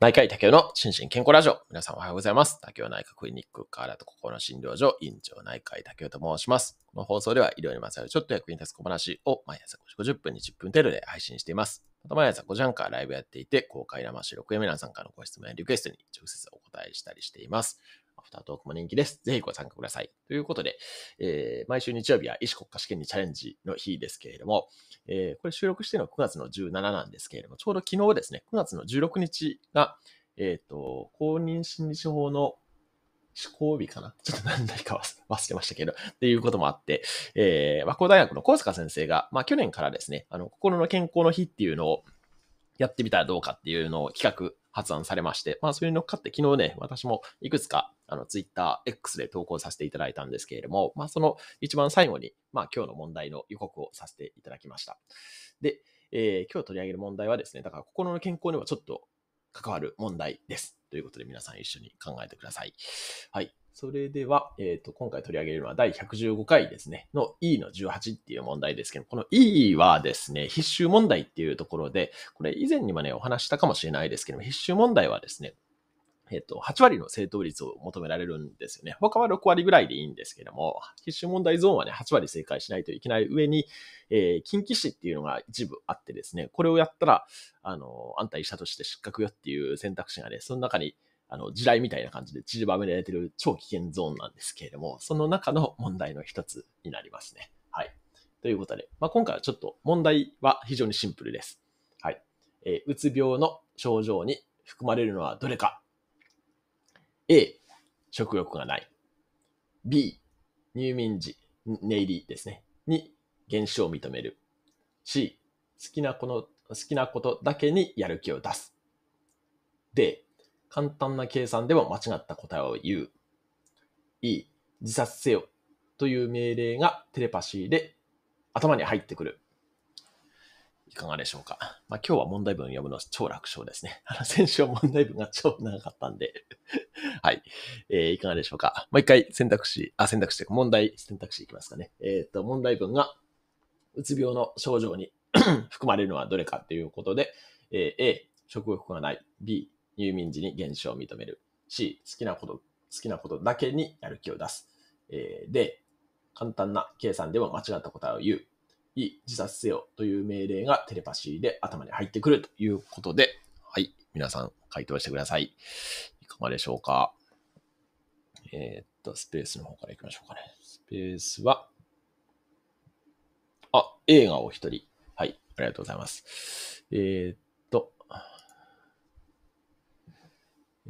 内科医竹雄の心身健康ラジオ。皆さんおはようございます。竹雄内科クリニック河原と心の診療所、院長内科医竹雄と申します。この放送では医療にまつわるちょっと役に立つ小話を毎朝5時50分に10分程度で配信しています。また毎朝5時半からライブやっていて、公開生し6夜皆さんからのご質問やリクエストに直接お答えしたりしています。フタートークも人気です。ぜひご参加ください。ということで、えー、毎週日曜日は医師国家試験にチャレンジの日ですけれども、えー、これ収録してるのは9月の17なんですけれども、ちょうど昨日ですね、9月の16日が、えっ、ー、と、公認心理師法の施行日かなちょっと何だか忘れましたけど、っていうこともあって、えー、和光大学の高坂先生が、まあ去年からですね、あの、心の健康の日っていうのをやってみたらどうかっていうのを企画発案されまして、まあ、それに乗っかって昨日ね、私もいくつか、あの、ツイッター X で投稿させていただいたんですけれども、まあ、その一番最後に、まあ、今日の問題の予告をさせていただきました。で、えー、今日取り上げる問題はですね、だから心の健康にはちょっと関わる問題です。ということで皆さん一緒に考えてください。はい。それでは、えっ、ー、と、今回取り上げるのは第115回ですね、の E の18っていう問題ですけど、この E はですね、必修問題っていうところで、これ以前にもね、お話したかもしれないですけども、必修問題はですね、えっ、ー、と、8割の正答率を求められるんですよね。他は6割ぐらいでいいんですけども、必修問題ゾーンはね、8割正解しないといけない上に、えー、近畿市っていうのが一部あってですね、これをやったら、あの、安泰したとして失格よっていう選択肢がね、その中にあの、地雷みたいな感じで散りばめられてる超危険ゾーンなんですけれども、その中の問題の一つになりますね。はい。ということで、まあ、今回はちょっと問題は非常にシンプルです。はい。えー、うつ病の症状に含まれるのはどれか ?A、食欲がない。B、入眠時、寝入りですね。に、減少を認める。C、好きなこの、好きなことだけにやる気を出す。D、簡単な計算では間違った答えを言う。E、自殺せよという命令がテレパシーで頭に入ってくる。いかがでしょうか。まあ、今日は問題文読むの超楽勝ですね。あの、先週は問題文が超長かったんで はい。えー、いかがでしょうか。もう一回選択肢、あ、選択肢問題、選択肢いきますかね。えっ、ー、と、問題文が、うつ病の症状に 含まれるのはどれかということで、えー、A、食欲がない。B、入眠時に現象を認める。C、好きなこと、好きなことだけにやる気を出す。えー、D、簡単な計算でも間違った答えを言う。E、自殺せよという命令がテレパシーで頭に入ってくるということで、はい、皆さん回答してください。いかがでしょうか。えー、っと、スペースの方から行きましょうかね。スペースは、あ、A がお一人。はい、ありがとうございます。えー、っ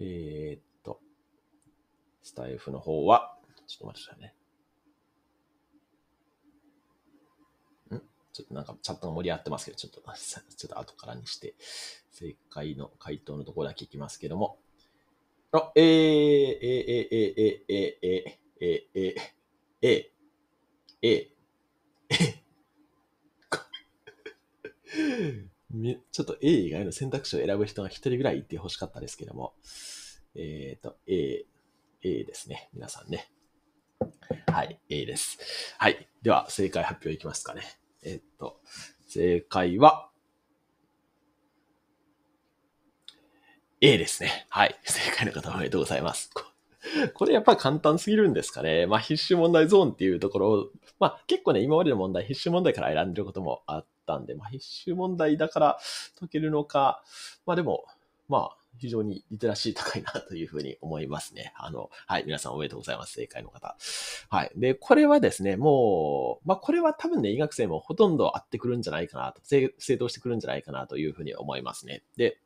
えー、っと、スタイフの方は、ちょっと待ってくださいね。んちょっとなんかチャットが盛り上がってますけど、ちょっと、ちょっと後からにして、正解の回答のところだけいきますけども。あ、えー、えー、えー、えー、えー、えー、えー、えー、えー、えー、えー、えー、ちょっと A 以外の選択肢を選ぶ人が1人ぐらいいてほしかったですけども、えっ、ー、と、A、A ですね。皆さんね。はい、A です。はい。では、正解発表いきますかね。えっ、ー、と、正解は、A ですね。はい。正解の方おめでとうございます。これやっぱ簡単すぎるんですかね。まあ必修問題ゾーンっていうところを、まあ結構ね、今までの問題、必修問題から選んでることもあったんで、まあ必修問題だから解けるのか、まあでも、まあ非常にリテラシー高いなというふうに思いますね。あの、はい、皆さんおめでとうございます。正解の方。はい。で、これはですね、もう、まあ、これは多分ね、医学生もほとんど合ってくるんじゃないかなと、正当してくるんじゃないかなというふうに思いますね。で、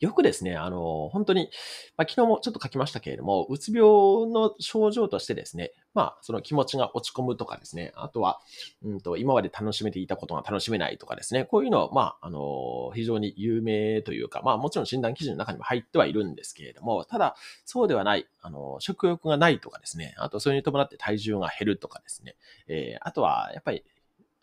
よくですね、あの、本当に、まあ、昨日もちょっと書きましたけれども、うつ病の症状としてですね、まあ、その気持ちが落ち込むとかですね、あとは、うんと、今まで楽しめていたことが楽しめないとかですね、こういうのは、まあ、あの、非常に有名というか、まあ、もちろん診断基準の中にも入ってはいるんですけれども、ただ、そうではない、あの、食欲がないとかですね、あと、それに伴って体重が減るとかですね、えー、あとは、やっぱり、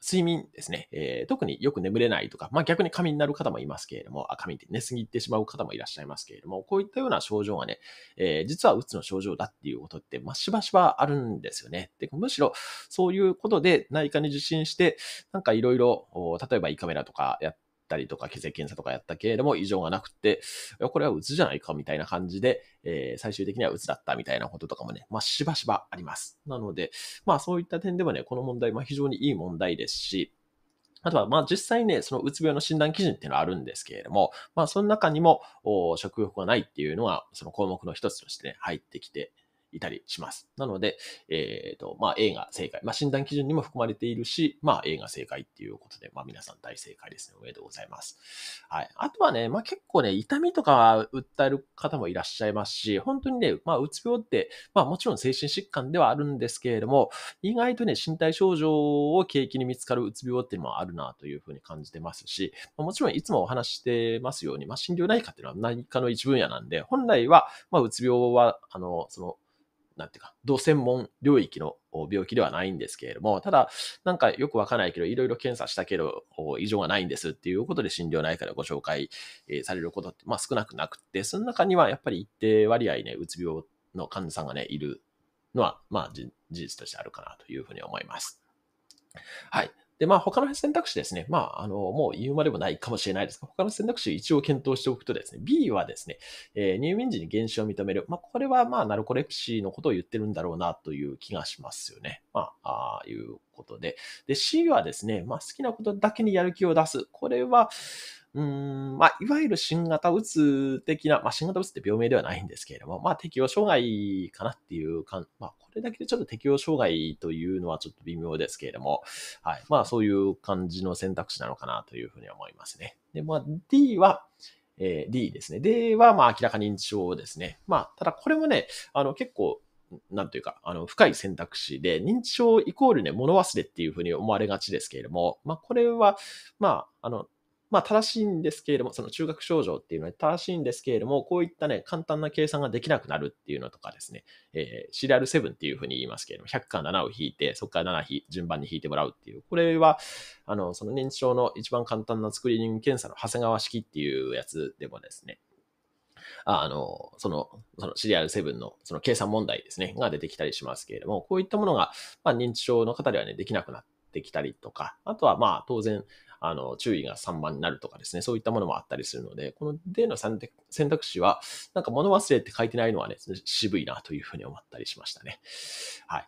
睡眠ですね、えー、特によく眠れないとか、まあ、逆に過眠になる方もいますけれども、過眠って寝すぎてしまう方もいらっしゃいますけれども、こういったような症状がね、えー、実はうつの症状だっていうことって、まあ、しばしばあるんですよね。で、むしろそういうことで内科に受診して、なんかいろいろ、例えば胃カメラとかやって、ったりとか、血液検査とかやったけれども、異常がなくて、これはうつじゃないかみたいな感じで、えー、最終的にはうつだったみたいなこととかもね、まあ、しばしばあります。なので、まあ、そういった点でもね、この問題、まあ、非常にいい問題ですし、あとは、まあ実際ね、そのうつ病の診断基準っていうのはあるんですけれども、まあその中にも、食欲がないっていうのは、その項目の一つとして、ね、入ってきていたりします。なので、えっ、ー、と、まあ、A が正解。まあ、診断基準にも含まれているし、まあ、A が正解っていうことで、まあ、皆さん大正解ですね。おめでとうございます。はい。あとはね、まあ、結構ね、痛みとか訴える方もいらっしゃいますし、本当にね、まあ、うつ病って、まあ、もちろん精神疾患ではあるんですけれども、意外とね、身体症状を景気に見つかるうつ病っていうのもあるなというふうに感じてますし、まあ、もちろんいつもお話してますように、まあ、心療内科っていうのは内科の一分野なんで、本来は、まあ、うつ病は、あの、その、なんていうか、同専門領域の病気ではないんですけれども、ただ、なんかよくわかんないけど、いろいろ検査したけど、異常がないんですっていうことで診療内科でご紹介されることって、まあ少なくなくて、その中にはやっぱり一定割合ね、うつ病の患者さんがね、いるのは、まあ事実としてあるかなというふうに思います。はい。で、まあ、他の選択肢ですね。まあ、あの、もう言うまでもないかもしれないですが、他の選択肢を一応検討しておくとですね、B はですね、えー、入眠時に減少を認める。まあ、これは、まあ、ナルコレプシーのことを言ってるんだろうなという気がしますよね。まあ、ああいうことで。で、C はですね、まあ、好きなことだけにやる気を出す。これは、うん、まあ、いわゆる新型うつ的な、まあ、新型うつって病名ではないんですけれども、まあ、適応障害かなっていうかん、まあ、これだけでちょっと適応障害というのはちょっと微妙ですけれども、はい。まあ、そういう感じの選択肢なのかなというふうに思いますね。で、まあ、D は、えー、D ですね。D は、まあ、明らか認知症ですね。まあ、ただこれもね、あの、結構、なんというか、あの、深い選択肢で、認知症イコールね、物忘れっていうふうに思われがちですけれども、まあ、これは、まあ、あの、まあ、正しいんですけれども、その中核症状っていうのは正しいんですけれども、こういったね、簡単な計算ができなくなるっていうのとかですね、えー、シリアル7っていうふうに言いますけれども、100から7を引いて、そこから7引順番に引いてもらうっていう、これは、あの、その認知症の一番簡単なスクリーニング検査の長谷川式っていうやつでもですね、あの、その、そのシリアル7のその計算問題ですね、が出てきたりしますけれども、こういったものが、まあ、認知症の方ではね、できなくなってきたりとか、あとはまあ当然、あの、注意が散漫になるとかですね、そういったものもあったりするので、この D の選択肢は、なんか物忘れって書いてないのはね、渋いなというふうに思ったりしましたね。はい。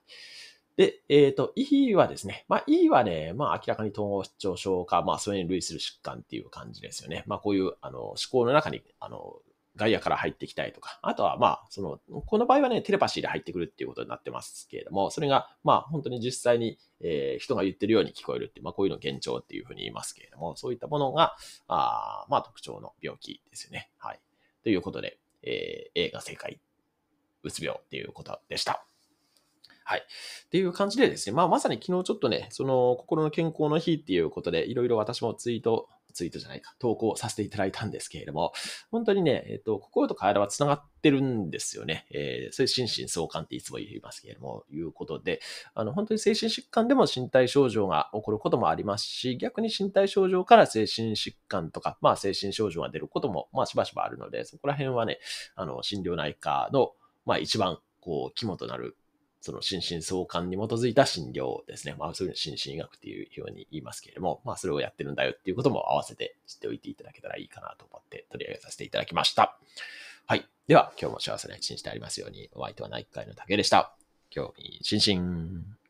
で、えっ、ー、と、E はですね、まあ E はね、まあ明らかに統合失調症か、まあそれに類する疾患っていう感じですよね。まあこういう、あの、思考の中に、あの、ガイアから入ってきたいとか、あとはまあ、その、この場合はね、テレパシーで入ってくるっていうことになってますけれども、それがまあ、本当に実際に、えー、人が言ってるように聞こえるってまあ、こういうの現状っていうふうに言いますけれども、そういったものが、あまあ、特徴の病気ですよね。はい。ということで、えー、映画正解、うつ病っていうことでした。はい。っていう感じでですね、まあ、まさに昨日ちょっとね、その、心の健康の日っていうことで、いろいろ私もツイート、ツイートじゃないか、投稿させていただいたんですけれども、本当にね、えっ、と、心と体は繋がってるんですよね。えー、そういう心身相関っていつも言いますけれども、いうことで、あの、本当に精神疾患でも身体症状が起こることもありますし、逆に身体症状から精神疾患とか、まあ、精神症状が出ることも、まあ、しばしばあるので、そこら辺はね、あの、心療内科の、まあ、一番、こう、肝となるその心身相関に基づいた診療ですね。まあ、そういうの心身医学っていうふうに言いますけれども、まあ、それをやってるんだよっていうことも合わせて知っておいていただけたらいいかなと思って取り上げさせていただきました。はい。では、今日も幸せな一日でありますように、お相手は内科医の竹でした。興味津々。